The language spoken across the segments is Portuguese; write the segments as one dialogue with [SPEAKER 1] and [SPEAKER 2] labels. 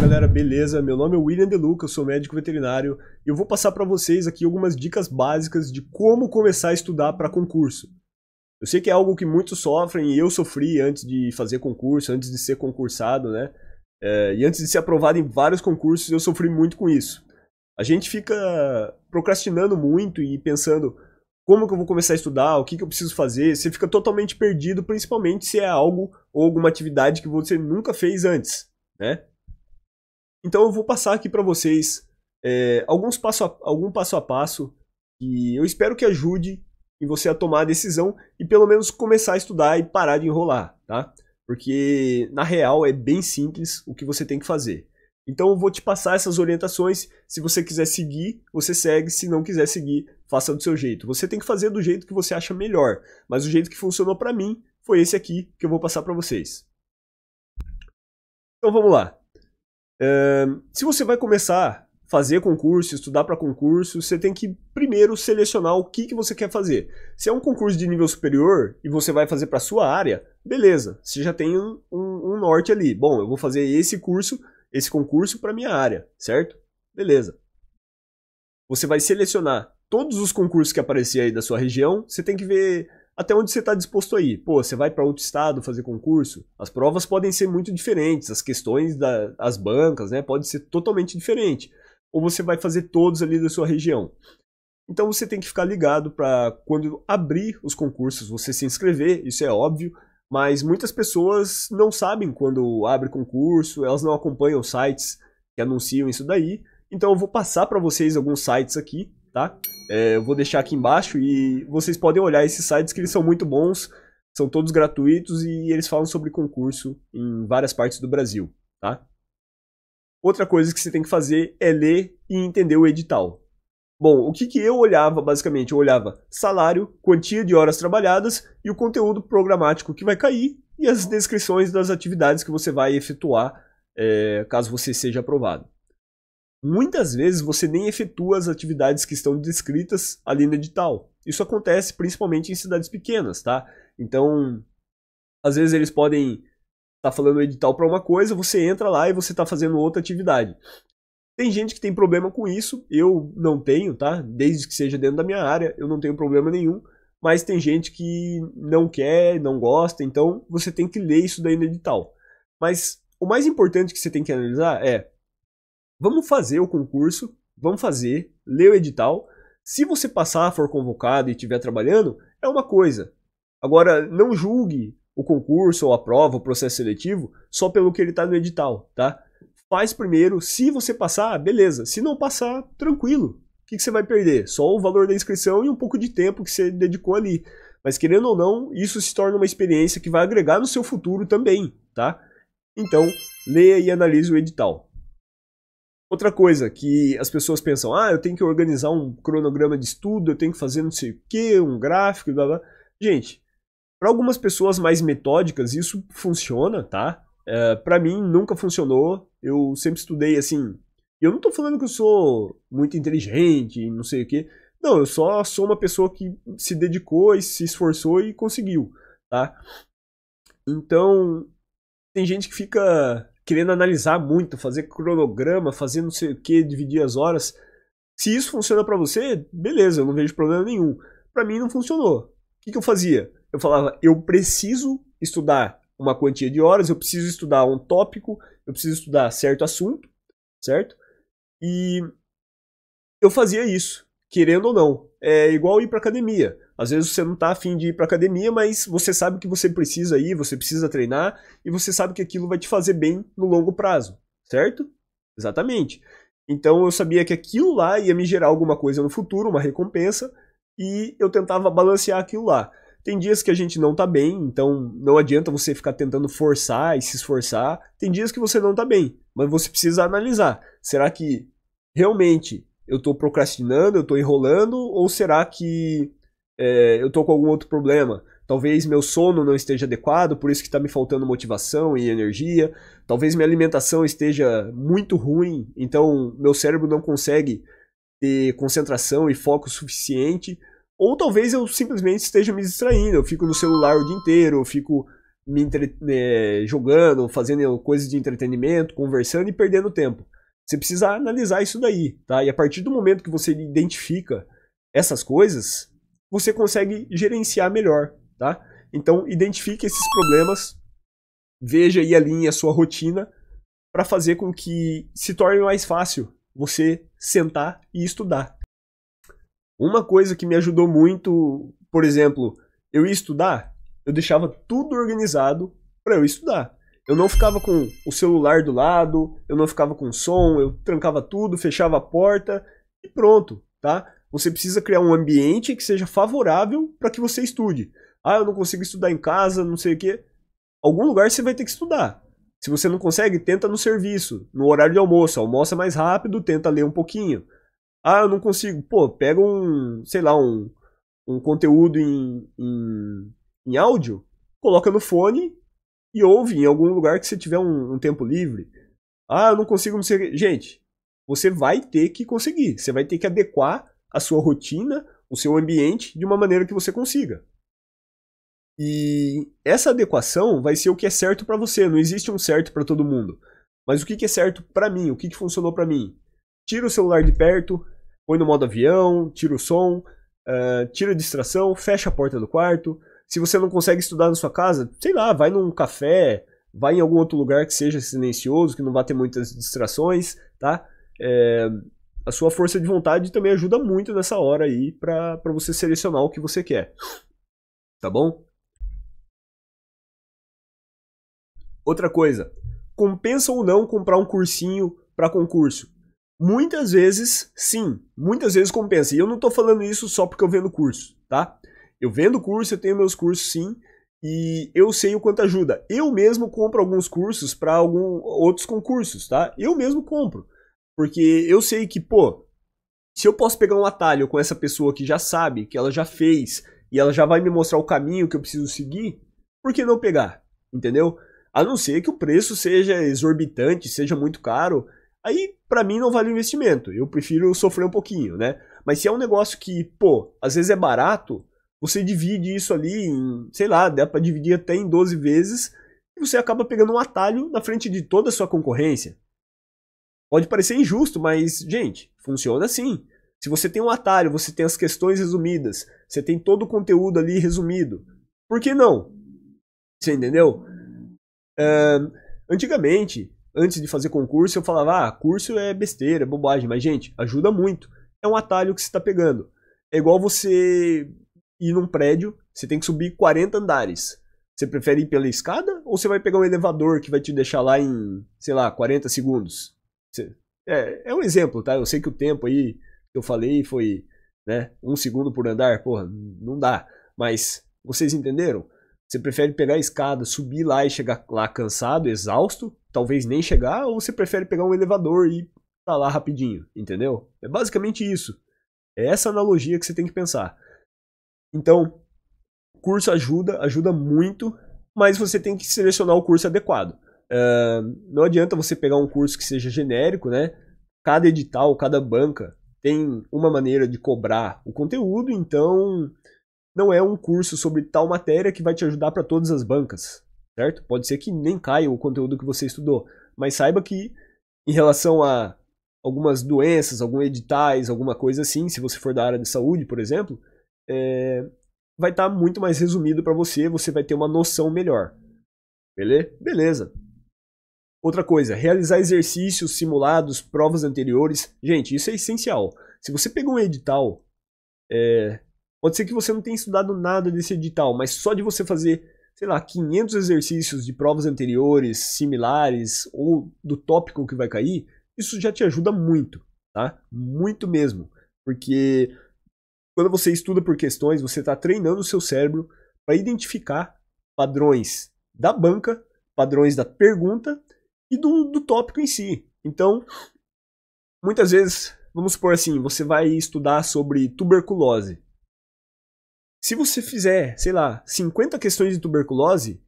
[SPEAKER 1] galera, beleza? Meu nome é William Deluca, eu sou médico veterinário e eu vou passar para vocês aqui algumas dicas básicas de como começar a estudar para concurso. Eu sei que é algo que muitos sofrem e eu sofri antes de fazer concurso, antes de ser concursado, né? É, e antes de ser aprovado em vários concursos, eu sofri muito com isso. A gente fica procrastinando muito e pensando como que eu vou começar a estudar, o que, que eu preciso fazer. Você fica totalmente perdido, principalmente se é algo ou alguma atividade que você nunca fez antes, né? Então eu vou passar aqui para vocês é, alguns passo a, algum passo a passo que eu espero que ajude em você a tomar a decisão e pelo menos começar a estudar e parar de enrolar, tá? Porque na real é bem simples o que você tem que fazer. Então eu vou te passar essas orientações. Se você quiser seguir, você segue. Se não quiser seguir, faça do seu jeito. Você tem que fazer do jeito que você acha melhor. Mas o jeito que funcionou para mim foi esse aqui que eu vou passar para vocês. Então vamos lá se você vai começar a fazer concurso, estudar para concurso, você tem que primeiro selecionar o que, que você quer fazer. Se é um concurso de nível superior e você vai fazer para sua área, beleza, você já tem um, um, um norte ali. Bom, eu vou fazer esse curso, esse concurso para minha área, certo? Beleza. Você vai selecionar todos os concursos que aparecer aí da sua região, você tem que ver até onde você está disposto a ir. Pô, você vai para outro estado fazer concurso, as provas podem ser muito diferentes, as questões das da, bancas, né, pode ser totalmente diferente. Ou você vai fazer todos ali da sua região. Então você tem que ficar ligado para quando abrir os concursos, você se inscrever, isso é óbvio, mas muitas pessoas não sabem quando abre concurso, elas não acompanham sites que anunciam isso daí. Então eu vou passar para vocês alguns sites aqui, tá? É, eu vou deixar aqui embaixo e vocês podem olhar esses sites que eles são muito bons, são todos gratuitos e eles falam sobre concurso em várias partes do Brasil, tá? Outra coisa que você tem que fazer é ler e entender o edital. Bom, o que, que eu olhava basicamente? Eu olhava salário, quantia de horas trabalhadas e o conteúdo programático que vai cair e as descrições das atividades que você vai efetuar é, caso você seja aprovado. Muitas vezes você nem efetua as atividades que estão descritas ali no edital. Isso acontece principalmente em cidades pequenas, tá? Então, às vezes eles podem estar tá falando edital para uma coisa, você entra lá e você está fazendo outra atividade. Tem gente que tem problema com isso, eu não tenho, tá? Desde que seja dentro da minha área, eu não tenho problema nenhum. Mas tem gente que não quer, não gosta, então você tem que ler isso daí no edital. Mas o mais importante que você tem que analisar é Vamos fazer o concurso, vamos fazer, lê o edital. Se você passar, for convocado e estiver trabalhando, é uma coisa. Agora, não julgue o concurso ou a prova, o processo seletivo, só pelo que ele está no edital, tá? Faz primeiro, se você passar, beleza. Se não passar, tranquilo. O que, que você vai perder? Só o valor da inscrição e um pouco de tempo que você dedicou ali. Mas querendo ou não, isso se torna uma experiência que vai agregar no seu futuro também, tá? Então, leia e analise o edital. Outra coisa que as pessoas pensam, ah, eu tenho que organizar um cronograma de estudo, eu tenho que fazer não sei o que, um gráfico, blá blá. Gente, para algumas pessoas mais metódicas isso funciona, tá? É, eh, para mim nunca funcionou. Eu sempre estudei assim. Eu não tô falando que eu sou muito inteligente, não sei o que. Não, eu só sou uma pessoa que se dedicou e se esforçou e conseguiu, tá? Então, tem gente que fica querendo analisar muito, fazer cronograma, fazer não sei o que, dividir as horas. Se isso funciona para você, beleza, eu não vejo problema nenhum. Para mim não funcionou. O que, que eu fazia? Eu falava, eu preciso estudar uma quantia de horas, eu preciso estudar um tópico, eu preciso estudar certo assunto, certo? E eu fazia isso, querendo ou não. É igual ir para academia. Às vezes você não está afim de ir para academia, mas você sabe que você precisa ir, você precisa treinar e você sabe que aquilo vai te fazer bem no longo prazo, certo? Exatamente. Então eu sabia que aquilo lá ia me gerar alguma coisa no futuro, uma recompensa, e eu tentava balancear aquilo lá. Tem dias que a gente não está bem, então não adianta você ficar tentando forçar e se esforçar. Tem dias que você não está bem, mas você precisa analisar. Será que realmente eu estou procrastinando, eu estou enrolando, ou será que é, eu tô com algum outro problema. Talvez meu sono não esteja adequado, por isso que está me faltando motivação e energia. Talvez minha alimentação esteja muito ruim, então meu cérebro não consegue ter concentração e foco suficiente. Ou talvez eu simplesmente esteja me distraindo, eu fico no celular o dia inteiro, eu fico me entre... é, jogando, fazendo coisas de entretenimento, conversando e perdendo tempo. Você precisa analisar isso daí, tá? E a partir do momento que você identifica essas coisas, você consegue gerenciar melhor, tá? Então, identifique esses problemas, veja e alinhe a sua rotina para fazer com que se torne mais fácil você sentar e estudar. Uma coisa que me ajudou muito, por exemplo, eu ia estudar, eu deixava tudo organizado para eu estudar. Eu não ficava com o celular do lado, eu não ficava com som, eu trancava tudo, fechava a porta e pronto, tá? Você precisa criar um ambiente que seja favorável para que você estude. Ah, eu não consigo estudar em casa, não sei o quê. Algum lugar você vai ter que estudar. Se você não consegue, tenta no serviço, no horário de almoço. Almoça mais rápido, tenta ler um pouquinho. Ah, eu não consigo. Pô, pega um, sei lá, um, um conteúdo em, em, em áudio, coloca no fone e ouve em algum lugar que você tiver um, um tempo livre. Ah, eu não consigo o quê. Gente, você vai ter que conseguir. Você vai ter que adequar a sua rotina, o seu ambiente de uma maneira que você consiga. E essa adequação vai ser o que é certo para você, não existe um certo para todo mundo. Mas o que, é certo para mim? O que, que funcionou para mim? Tira o celular de perto, põe no modo avião, tira o som, uh, tira a distração, fecha a porta do quarto. Se você não consegue estudar na sua casa, sei lá, vai num café, vai em algum outro lugar que seja silencioso, que não vá ter muitas distrações, tá? É, a sua força de vontade também ajuda muito nessa hora aí para você selecionar o que você quer. Tá bom? Outra coisa, compensa ou não comprar um cursinho para concurso? Muitas vezes, sim, muitas vezes compensa. E eu não estou falando isso só porque eu vendo curso, tá? Eu vendo curso, eu tenho meus cursos sim, e eu sei o quanto ajuda. Eu mesmo compro alguns cursos para algum outros concursos, tá? Eu mesmo compro. Porque eu sei que, pô, se eu posso pegar um atalho com essa pessoa que já sabe, que ela já fez, e ela já vai me mostrar o caminho que eu preciso seguir, por que não pegar? Entendeu? A não ser que o preço seja exorbitante, seja muito caro, aí para mim não vale o investimento. Eu prefiro sofrer um pouquinho, né? Mas se é um negócio que, pô, às vezes é barato, você divide isso ali em, sei lá, dá para dividir até em 12 vezes e você acaba pegando um atalho na frente de toda a sua concorrência. Pode parecer injusto, mas, gente, funciona assim. Se você tem um atalho, você tem as questões resumidas, você tem todo o conteúdo ali resumido. Por que não? Você entendeu? Uh, antigamente, antes de fazer concurso, eu falava, ah, curso é besteira, é bobagem, mas, gente, ajuda muito. É um atalho que você está pegando. É igual você ir num prédio, você tem que subir 40 andares. Você prefere ir pela escada ou você vai pegar um elevador que vai te deixar lá em, sei lá, 40 segundos? É, é um exemplo, tá? Eu sei que o tempo aí que eu falei foi né, um segundo por andar, porra, não dá. Mas vocês entenderam? Você prefere pegar a escada, subir lá e chegar lá cansado, exausto, talvez nem chegar, ou você prefere pegar um elevador e tá lá rapidinho, entendeu? É basicamente isso. É essa analogia que você tem que pensar. Então, curso ajuda, ajuda muito, mas você tem que selecionar o curso adequado. Uh, não adianta você pegar um curso que seja genérico, né? Cada edital, cada banca tem uma maneira de cobrar o conteúdo, então não é um curso sobre tal matéria que vai te ajudar para todas as bancas, certo? Pode ser que nem caia o conteúdo que você estudou, mas saiba que em relação a algumas doenças, alguns editais, alguma coisa assim, se você for da área de saúde, por exemplo, é, vai estar tá muito mais resumido para você, você vai ter uma noção melhor. Beleza? Beleza. Outra coisa, realizar exercícios, simulados, provas anteriores. Gente, isso é essencial. Se você pegou um edital, é, pode ser que você não tenha estudado nada desse edital, mas só de você fazer, sei lá, 500 exercícios de provas anteriores, similares, ou do tópico que vai cair, isso já te ajuda muito, tá? Muito mesmo. Porque quando você estuda por questões, você está treinando o seu cérebro para identificar padrões da banca, padrões da pergunta e do, do tópico em si. Então, muitas vezes, vamos supor assim, você vai estudar sobre tuberculose. Se você fizer, sei lá, 50 questões de tuberculose,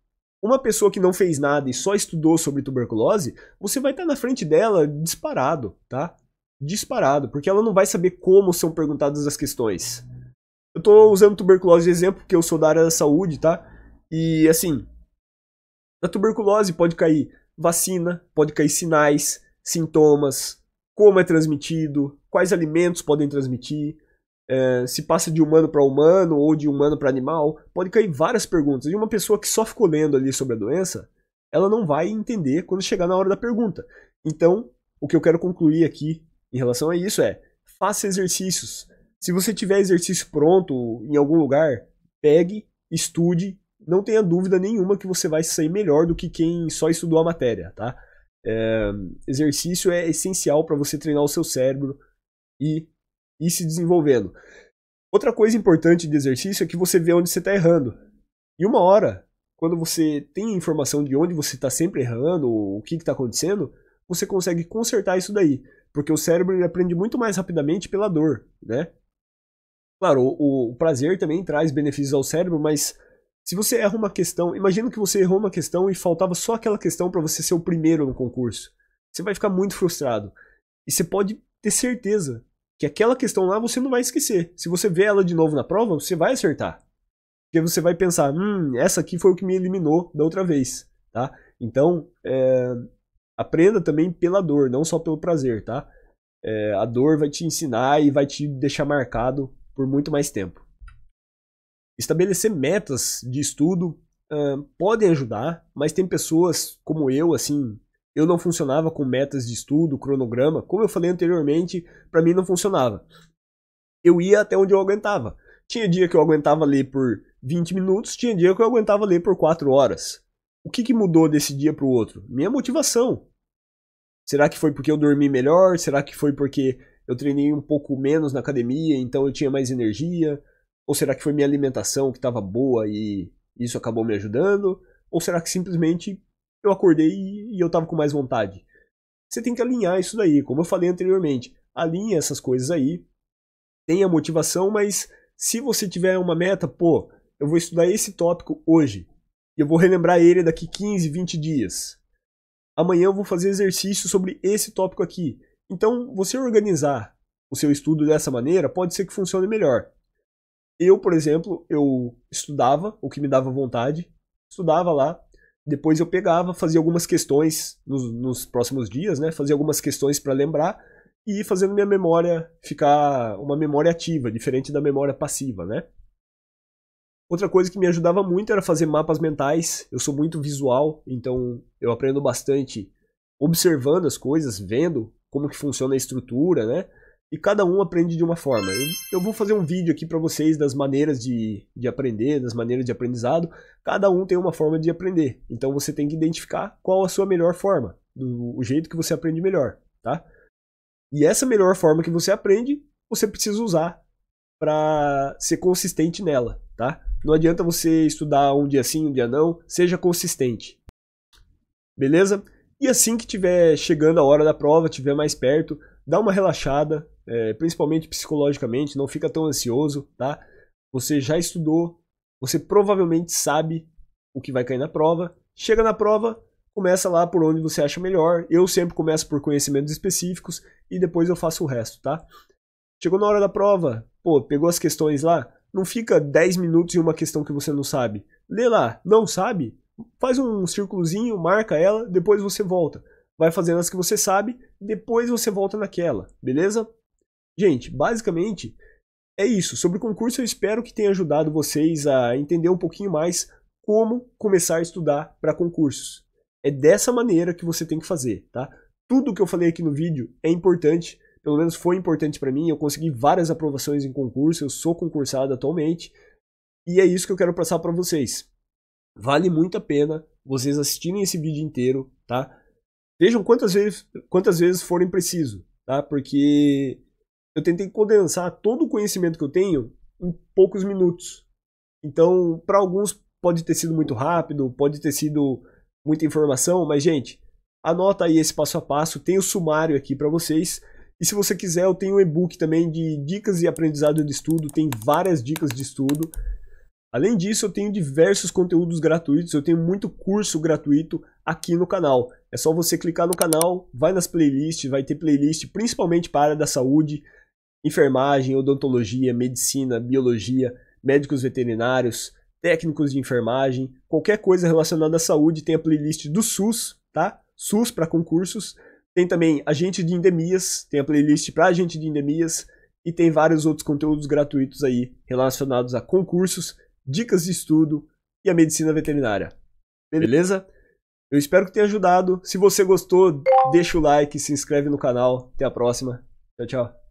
[SPEAKER 1] uma pessoa que não fez nada e só estudou sobre tuberculose, você vai estar na frente dela disparado, tá? Disparado, porque ela não vai saber como são perguntadas as questões. Eu estou usando tuberculose de exemplo, porque eu sou da área da saúde, tá? E assim, na tuberculose pode cair vacina, pode cair sinais, sintomas, como é transmitido, quais alimentos podem transmitir, é, se passa de humano para humano ou de humano para animal, pode cair várias perguntas. E uma pessoa que só ficou lendo ali sobre a doença, ela não vai entender quando chegar na hora da pergunta. Então, o que eu quero concluir aqui em relação a isso é: faça exercícios. Se você tiver exercício pronto em algum lugar, pegue, estude não tenha dúvida nenhuma que você vai sair melhor do que quem só estudou a matéria, tá? É, exercício é essencial para você treinar o seu cérebro e ir se desenvolvendo. Outra coisa importante de exercício é que você vê onde você está errando. E uma hora, quando você tem informação de onde você está sempre errando, ou o que está acontecendo, você consegue consertar isso daí. Porque o cérebro ele aprende muito mais rapidamente pela dor, né? Claro, o, o prazer também traz benefícios ao cérebro, mas se você erra uma questão, imagina que você errou uma questão e faltava só aquela questão para você ser o primeiro no concurso. Você vai ficar muito frustrado. E você pode ter certeza que aquela questão lá você não vai esquecer. Se você vê ela de novo na prova, você vai acertar. Porque você vai pensar, hum, essa aqui foi o que me eliminou da outra vez, tá? Então, é, aprenda também pela dor, não só pelo prazer, tá? É, a dor vai te ensinar e vai te deixar marcado por muito mais tempo. Estabelecer metas de estudo uh, podem ajudar, mas tem pessoas como eu, assim, eu não funcionava com metas de estudo, cronograma, como eu falei anteriormente, para mim não funcionava. Eu ia até onde eu aguentava. Tinha dia que eu aguentava ler por 20 minutos, tinha dia que eu aguentava ler por 4 horas. O que, que mudou desse dia para o outro? Minha motivação. Será que foi porque eu dormi melhor? Será que foi porque eu treinei um pouco menos na academia, então eu tinha mais energia? Ou será que foi minha alimentação que estava boa e isso acabou me ajudando? Ou será que simplesmente eu acordei e eu estava com mais vontade? Você tem que alinhar isso daí, como eu falei anteriormente. Alinhe essas coisas aí, tenha motivação, mas se você tiver uma meta, pô, eu vou estudar esse tópico hoje e eu vou relembrar ele daqui 15, 20 dias. Amanhã eu vou fazer exercício sobre esse tópico aqui. Então, você organizar o seu estudo dessa maneira pode ser que funcione melhor. Eu, por exemplo, eu estudava o que me dava vontade, estudava lá, depois eu pegava, fazia algumas questões nos, nos próximos dias, né? Fazia algumas questões para lembrar e fazendo minha memória ficar uma memória ativa, diferente da memória passiva, né? Outra coisa que me ajudava muito era fazer mapas mentais. Eu sou muito visual, então eu aprendo bastante observando as coisas, vendo como que funciona a estrutura, né? e cada um aprende de uma forma. Eu, eu vou fazer um vídeo aqui para vocês das maneiras de, de aprender, das maneiras de aprendizado. Cada um tem uma forma de aprender, então você tem que identificar qual a sua melhor forma, do, o jeito que você aprende melhor, tá? E essa melhor forma que você aprende, você precisa usar para ser consistente nela, tá? Não adianta você estudar um dia sim, um dia não, seja consistente. Beleza? E assim que tiver chegando a hora da prova, tiver mais perto, dá uma relaxada, é, principalmente psicologicamente, não fica tão ansioso, tá? Você já estudou, você provavelmente sabe o que vai cair na prova. Chega na prova, começa lá por onde você acha melhor. Eu sempre começo por conhecimentos específicos e depois eu faço o resto, tá? Chegou na hora da prova, pô, pegou as questões lá, não fica 10 minutos em uma questão que você não sabe. Lê lá, não sabe? Faz um círculozinho, marca ela, depois você volta. Vai fazendo as que você sabe, depois você volta naquela, beleza? Gente, basicamente é isso. Sobre o concurso, eu espero que tenha ajudado vocês a entender um pouquinho mais como começar a estudar para concursos. É dessa maneira que você tem que fazer, tá? Tudo que eu falei aqui no vídeo é importante, pelo menos foi importante para mim. Eu consegui várias aprovações em concurso, eu sou concursado atualmente. E é isso que eu quero passar para vocês. Vale muito a pena vocês assistirem esse vídeo inteiro, tá? Vejam quantas vezes, quantas vezes forem preciso, tá? Porque eu tentei condensar todo o conhecimento que eu tenho em poucos minutos. Então, para alguns pode ter sido muito rápido, pode ter sido muita informação, mas gente, anota aí esse passo a passo, tem o sumário aqui para vocês. E se você quiser, eu tenho um e-book também de dicas e aprendizado de estudo, tem várias dicas de estudo. Além disso, eu tenho diversos conteúdos gratuitos, eu tenho muito curso gratuito aqui no canal. É só você clicar no canal, vai nas playlists, vai ter playlist principalmente para a área da saúde, enfermagem, odontologia, medicina, biologia, médicos veterinários, técnicos de enfermagem, qualquer coisa relacionada à saúde tem a playlist do SUS, tá? SUS para concursos. Tem também agente de endemias, tem a playlist para agente de endemias e tem vários outros conteúdos gratuitos aí relacionados a concursos, dicas de estudo e a medicina veterinária. Beleza? Eu espero que tenha ajudado. Se você gostou, deixa o like, se inscreve no canal. Até a próxima. Tchau, tchau.